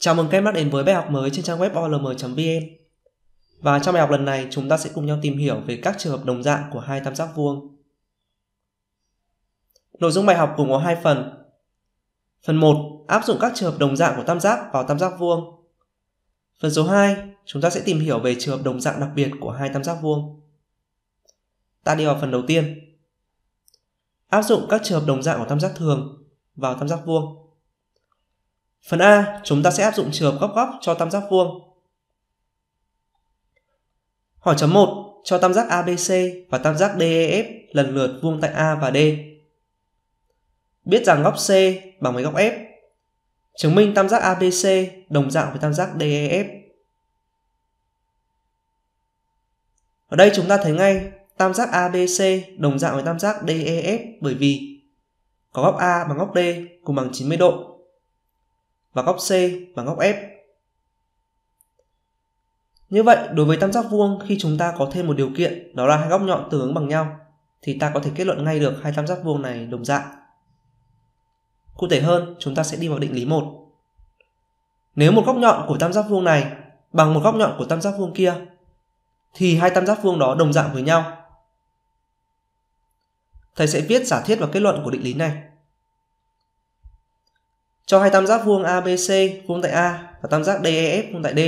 Chào mừng các bác đến với bài học mới trên trang web olm.vn. E. Và trong bài học lần này, chúng ta sẽ cùng nhau tìm hiểu về các trường hợp đồng dạng của hai tam giác vuông. Nội dung bài học gồm có hai phần. Phần 1, áp dụng các trường hợp đồng dạng của tam giác vào tam giác vuông. Phần số 2, chúng ta sẽ tìm hiểu về trường hợp đồng dạng đặc biệt của hai tam giác vuông. Ta đi vào phần đầu tiên. Áp dụng các trường hợp đồng dạng của tam giác thường vào tam giác vuông. Phần A, chúng ta sẽ áp dụng trường hợp góc góc cho tam giác vuông. Hỏi chấm 1 cho tam giác ABC và tam giác DEF lần lượt vuông tại A và D. Biết rằng góc C bằng với góc F. Chứng minh tam giác ABC đồng dạng với tam giác DEF. Ở đây chúng ta thấy ngay tam giác ABC đồng dạng với tam giác DEF bởi vì có góc A bằng góc D cùng bằng 90 độ và góc C và góc F. Như vậy, đối với tam giác vuông khi chúng ta có thêm một điều kiện đó là hai góc nhọn tương ứng bằng nhau thì ta có thể kết luận ngay được hai tam giác vuông này đồng dạng. Cụ thể hơn, chúng ta sẽ đi vào định lý 1. Nếu một góc nhọn của tam giác vuông này bằng một góc nhọn của tam giác vuông kia thì hai tam giác vuông đó đồng dạng với nhau. Thầy sẽ viết giả thiết và kết luận của định lý này cho hai tam giác vuông ABC vuông tại A và tam giác DEF vuông tại D.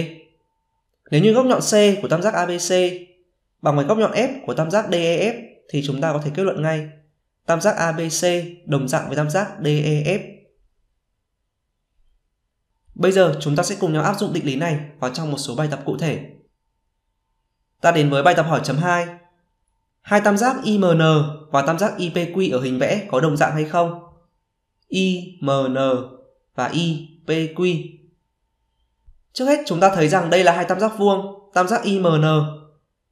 Nếu như góc nhọn C của tam giác ABC bằng với góc nhọn F của tam giác DEF thì chúng ta có thể kết luận ngay tam giác ABC đồng dạng với tam giác DEF. Bây giờ chúng ta sẽ cùng nhau áp dụng định lý này vào trong một số bài tập cụ thể. Ta đến với bài tập hỏi chấm 2. Hai tam giác IMN và tam giác IPQ ở hình vẽ có đồng dạng hay không? IMN và IPQ. Trước hết chúng ta thấy rằng đây là hai tam giác vuông, tam giác IMN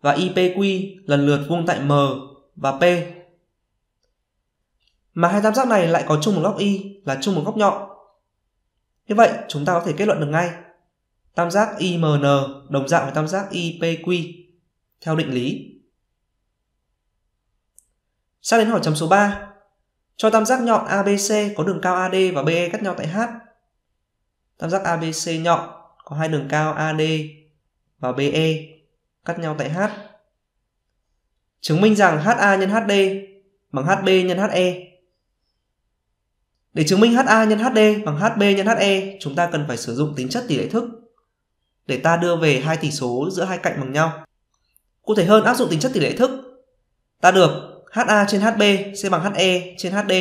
và IPQ lần lượt vuông tại M và P. Mà hai tam giác này lại có chung một góc Y là chung một góc nhọn. Như vậy chúng ta có thể kết luận được ngay tam giác IMN đồng dạng với tam giác IPQ theo định lý. Sang đến hỏi chấm số 3. Cho tam giác nhọn ABC có đường cao AD và BE cắt nhau tại H. Tam giác ABC nhọn có hai đường cao AD và BE cắt nhau tại H. Chứng minh rằng HA nhân HD bằng HB nhân HE. Để chứng minh HA nhân HD bằng HB nhân HE, chúng ta cần phải sử dụng tính chất tỷ lệ thức để ta đưa về hai tỷ số giữa hai cạnh bằng nhau. Cụ thể hơn áp dụng tính chất tỷ lệ thức, ta được HA trên HB sẽ bằng HE trên HD.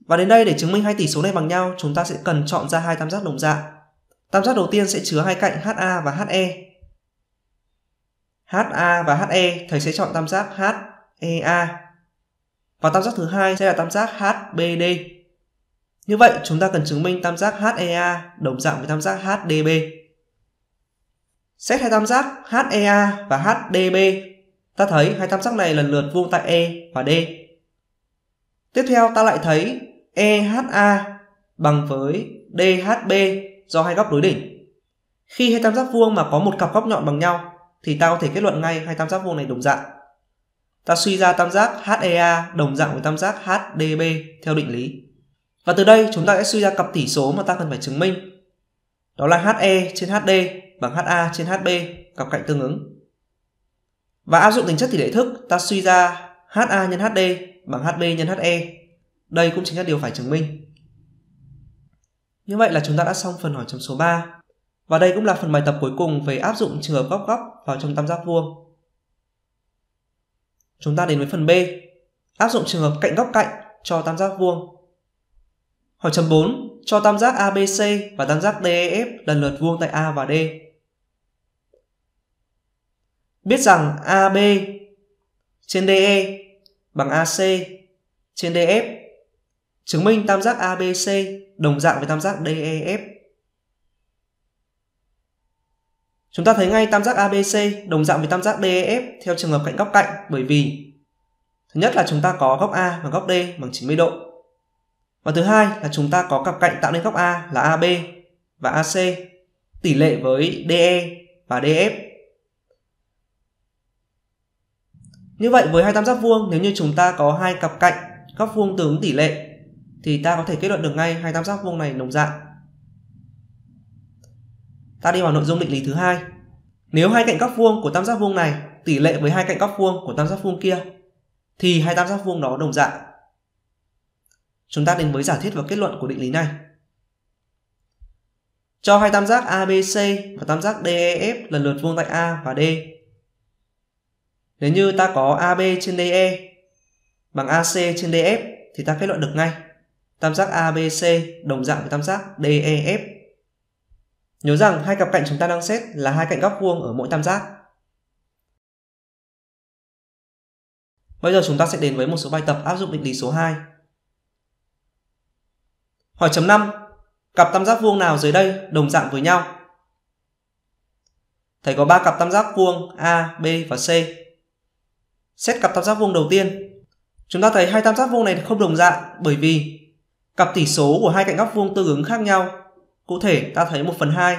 Và đến đây để chứng minh hai tỉ số này bằng nhau, chúng ta sẽ cần chọn ra hai tam giác đồng dạng. Tam giác đầu tiên sẽ chứa hai cạnh HA và HE. HA và HE, thầy sẽ chọn tam giác HEA. Và tam giác thứ hai sẽ là tam giác HBD. Như vậy, chúng ta cần chứng minh tam giác HEA đồng dạng với tam giác HDB. Xét hai tam giác HEA và HDB Ta thấy hai tam giác này lần lượt vuông tại E và D. Tiếp theo ta lại thấy EHA bằng với DHB do hai góc đối đỉnh. Khi hai tam giác vuông mà có một cặp góc nhọn bằng nhau thì ta có thể kết luận ngay hai tam giác vuông này đồng dạng. Ta suy ra tam giác HEA đồng dạng với tam giác HDB theo định lý. Và từ đây chúng ta sẽ suy ra cặp tỉ số mà ta cần phải chứng minh. Đó là HE trên HD bằng HA trên HB, cặp cạnh tương ứng. Và áp dụng tính chất tỷ lệ thức, ta suy ra HA nhân HD bằng HB nhân HE. Đây cũng chính là điều phải chứng minh. Như vậy là chúng ta đã xong phần hỏi chấm số 3. Và đây cũng là phần bài tập cuối cùng về áp dụng trường hợp góc góc vào trong tam giác vuông. Chúng ta đến với phần B. Áp dụng trường hợp cạnh góc cạnh cho tam giác vuông. Hỏi chấm 4 cho tam giác ABC và tam giác DEF lần lượt vuông tại A và D. Biết rằng AB trên DE bằng AC trên DF. Chứng minh tam giác ABC đồng dạng với tam giác DEF. Chúng ta thấy ngay tam giác ABC đồng dạng với tam giác DEF theo trường hợp cạnh góc cạnh bởi vì thứ nhất là chúng ta có góc A và góc D bằng 90 độ. Và thứ hai là chúng ta có cặp cạnh tạo nên góc A là AB và AC tỷ lệ với DE và DF. Như vậy với hai tam giác vuông nếu như chúng ta có hai cặp cạnh góc vuông tương ứng tỷ lệ thì ta có thể kết luận được ngay hai tam giác vuông này đồng dạng. Ta đi vào nội dung định lý thứ hai. Nếu hai cạnh góc vuông của tam giác vuông này tỷ lệ với hai cạnh góc vuông của tam giác vuông kia thì hai tam giác vuông đó đồng dạng. Chúng ta đến với giả thiết và kết luận của định lý này. Cho hai tam giác ABC và tam giác DEF lần lượt vuông tại A và D nếu như ta có AB trên DE bằng AC trên DF thì ta kết luận được ngay tam giác ABC đồng dạng với tam giác DEF. Nhớ rằng hai cặp cạnh chúng ta đang xét là hai cạnh góc vuông ở mỗi tam giác. Bây giờ chúng ta sẽ đến với một số bài tập áp dụng định lý số 2. Hỏi chấm 5. Cặp tam giác vuông nào dưới đây đồng dạng với nhau? Thầy có 3 cặp tam giác vuông A, B và C Xét cặp tam giác vuông đầu tiên, chúng ta thấy hai tam giác vuông này không đồng dạng bởi vì cặp tỉ số của hai cạnh góc vuông tương ứng khác nhau. Cụ thể ta thấy 1 phần 2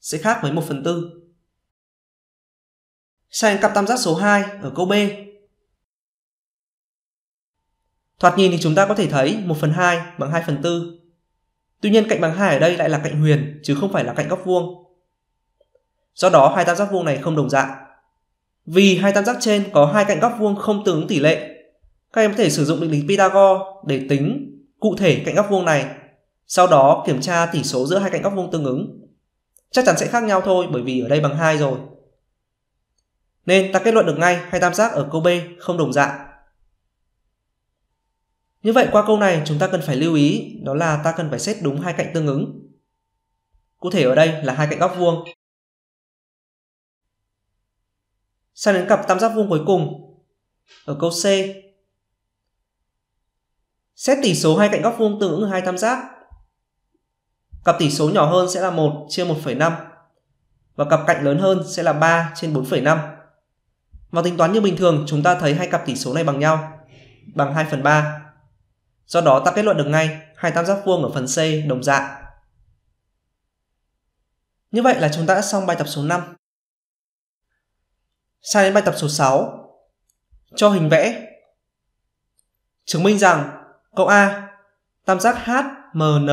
sẽ khác với 1 phần 4. Sang cặp tam giác số 2 ở câu B. Thoạt nhìn thì chúng ta có thể thấy 1 phần 2 bằng 2 phần 4. Tuy nhiên cạnh bằng 2 ở đây lại là cạnh huyền chứ không phải là cạnh góc vuông. Do đó hai tam giác vuông này không đồng dạng. Vì hai tam giác trên có hai cạnh góc vuông không tương ứng tỷ lệ, các em có thể sử dụng định lý Pythagore để tính cụ thể cạnh góc vuông này, sau đó kiểm tra tỉ số giữa hai cạnh góc vuông tương ứng. Chắc chắn sẽ khác nhau thôi bởi vì ở đây bằng 2 rồi. Nên ta kết luận được ngay hai tam giác ở câu B không đồng dạng. Như vậy qua câu này chúng ta cần phải lưu ý đó là ta cần phải xét đúng hai cạnh tương ứng. Cụ thể ở đây là hai cạnh góc vuông Sang đến cặp tam giác vuông cuối cùng. Ở câu C. Xét tỉ số hai cạnh góc vuông tương ứng hai tam giác. Cặp tỉ số nhỏ hơn sẽ là 1 chia 1,5 và cặp cạnh lớn hơn sẽ là 3 trên 4,5. Và tính toán như bình thường, chúng ta thấy hai cặp tỉ số này bằng nhau, bằng 2 phần 3. Do đó ta kết luận được ngay hai tam giác vuông ở phần C đồng dạng. Như vậy là chúng ta đã xong bài tập số 5. Sang đến bài tập số 6. Cho hình vẽ. Chứng minh rằng câu A tam giác HMN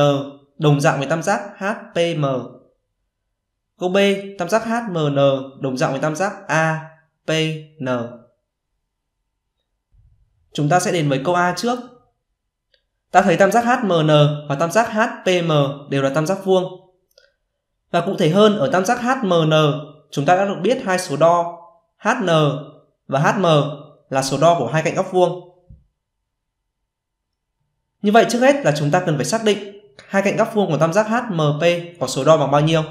đồng dạng với tam giác HPM. Câu B tam giác HMN đồng dạng với tam giác APN. Chúng ta sẽ đến với câu A trước. Ta thấy tam giác HMN và tam giác HPM đều là tam giác vuông. Và cụ thể hơn ở tam giác HMN, chúng ta đã được biết hai số đo HN và HM là số đo của hai cạnh góc vuông. Như vậy trước hết là chúng ta cần phải xác định hai cạnh góc vuông của tam giác HMP có số đo bằng bao nhiêu.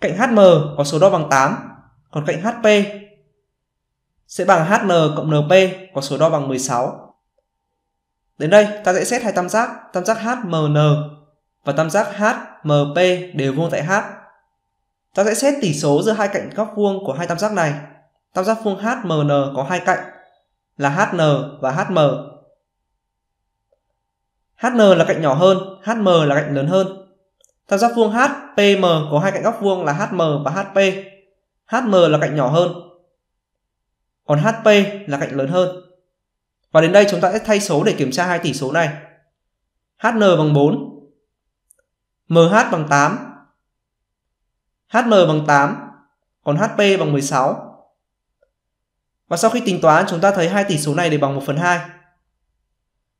Cạnh HM có số đo bằng 8, còn cạnh HP sẽ bằng HN cộng NP có số đo bằng 16. Đến đây ta sẽ xét hai tam giác, tam giác HMN và tam giác HMP đều vuông tại H Ta sẽ xét tỉ số giữa hai cạnh góc vuông của hai tam giác này. Tam giác vuông HMN có hai cạnh là HN và HM. HN là cạnh nhỏ hơn, HM là cạnh lớn hơn. Tam giác vuông HPM có hai cạnh góc vuông là HM và HP. HM là cạnh nhỏ hơn. Còn HP là cạnh lớn hơn. Và đến đây chúng ta sẽ thay số để kiểm tra hai tỉ số này. HN bằng 4, MH bằng 8 HM bằng 8, còn HP bằng 16. Và sau khi tính toán, chúng ta thấy hai tỷ số này đều bằng 1 phần 2.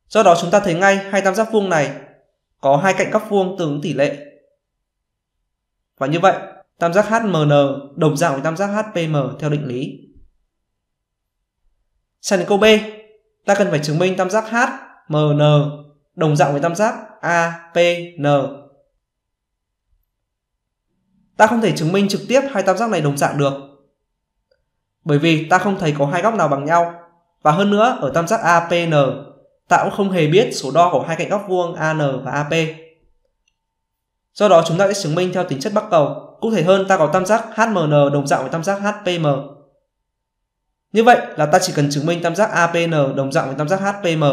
Do đó chúng ta thấy ngay hai tam giác vuông này có hai cạnh góc vuông tương ứng tỷ lệ. Và như vậy, tam giác HMN đồng dạng với tam giác HPM theo định lý. Sang đến câu B, ta cần phải chứng minh tam giác HMN đồng dạng với tam giác APN ta không thể chứng minh trực tiếp hai tam giác này đồng dạng được. Bởi vì ta không thấy có hai góc nào bằng nhau. Và hơn nữa, ở tam giác APN, ta cũng không hề biết số đo của hai cạnh góc vuông AN và AP. Do đó chúng ta sẽ chứng minh theo tính chất bắc cầu. Cụ thể hơn ta có tam giác HMN đồng dạng với tam giác HPM. Như vậy là ta chỉ cần chứng minh tam giác APN đồng dạng với tam giác HPM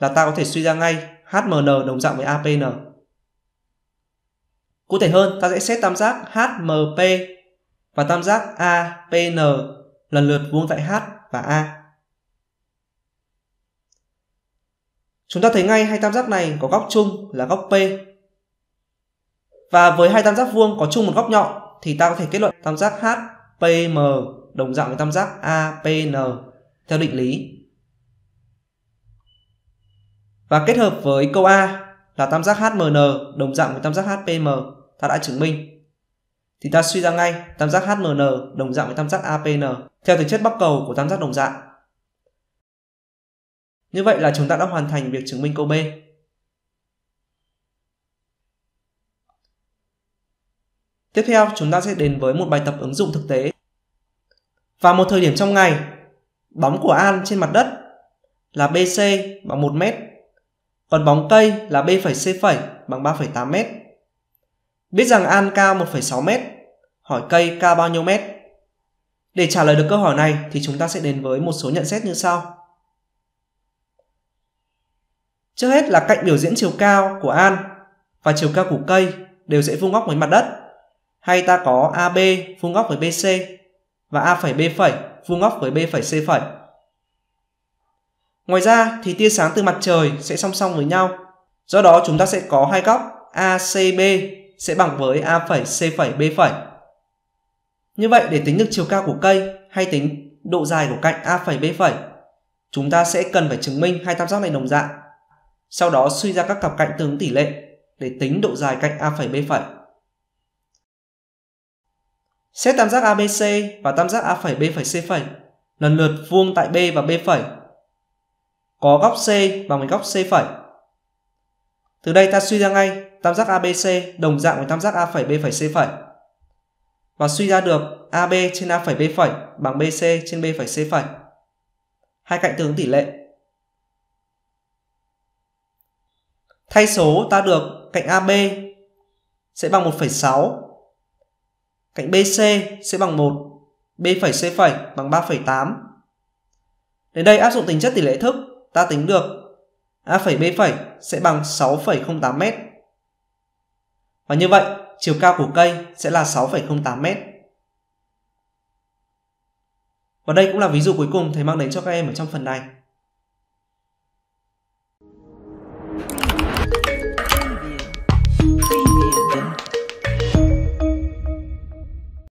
là ta có thể suy ra ngay HMN đồng dạng với APN. Cụ thể hơn, ta sẽ xét tam giác HMP và tam giác APN lần lượt vuông tại H và A. Chúng ta thấy ngay hai tam giác này có góc chung là góc P. Và với hai tam giác vuông có chung một góc nhọn thì ta có thể kết luận tam giác HPM đồng dạng với tam giác APN theo định lý. Và kết hợp với câu A là tam giác HMN đồng dạng với tam giác HPM ta đã chứng minh thì ta suy ra ngay tam giác HMN đồng dạng với tam giác APN theo tính chất bắc cầu của tam giác đồng dạng. Như vậy là chúng ta đã hoàn thành việc chứng minh câu B. Tiếp theo, chúng ta sẽ đến với một bài tập ứng dụng thực tế. Vào một thời điểm trong ngày, bóng của An trên mặt đất là BC bằng 1 m, còn bóng cây là B' C' bằng 3,8 m. Biết rằng An cao 1,6 mét, hỏi cây cao bao nhiêu mét? Để trả lời được câu hỏi này thì chúng ta sẽ đến với một số nhận xét như sau. Trước hết là cạnh biểu diễn chiều cao của An và chiều cao của cây đều sẽ vuông góc với mặt đất. Hay ta có AB vuông góc với BC và A' B' vuông góc với B' C'. Ngoài ra thì tia sáng từ mặt trời sẽ song song với nhau. Do đó chúng ta sẽ có hai góc ACB sẽ bằng với a phẩy c phẩy b phẩy. Như vậy để tính được chiều cao của cây hay tính độ dài của cạnh a phẩy b phẩy, chúng ta sẽ cần phải chứng minh hai tam giác này đồng dạng. Sau đó suy ra các cặp cạnh tương ứng tỷ lệ để tính độ dài cạnh a phẩy b phẩy. Xét tam giác ABC và tam giác A phẩy B phẩy C phẩy lần lượt vuông tại B và B phẩy. Có góc C bằng với góc C phẩy. Từ đây ta suy ra ngay tam giác ABC đồng dạng với tam giác A' B' C'. Và suy ra được AB trên A' B' bằng BC trên B' C'. Hai cạnh tương ứng tỷ lệ. Thay số ta được cạnh AB sẽ bằng 1,6. Cạnh BC sẽ bằng 1. B'C' bằng 3,8. Đến đây áp dụng tính chất tỷ lệ thức, ta tính được A' B' sẽ bằng 6,08 m. Và như vậy, chiều cao của cây sẽ là 6,08 m. Và đây cũng là ví dụ cuối cùng thầy mang đến cho các em ở trong phần này.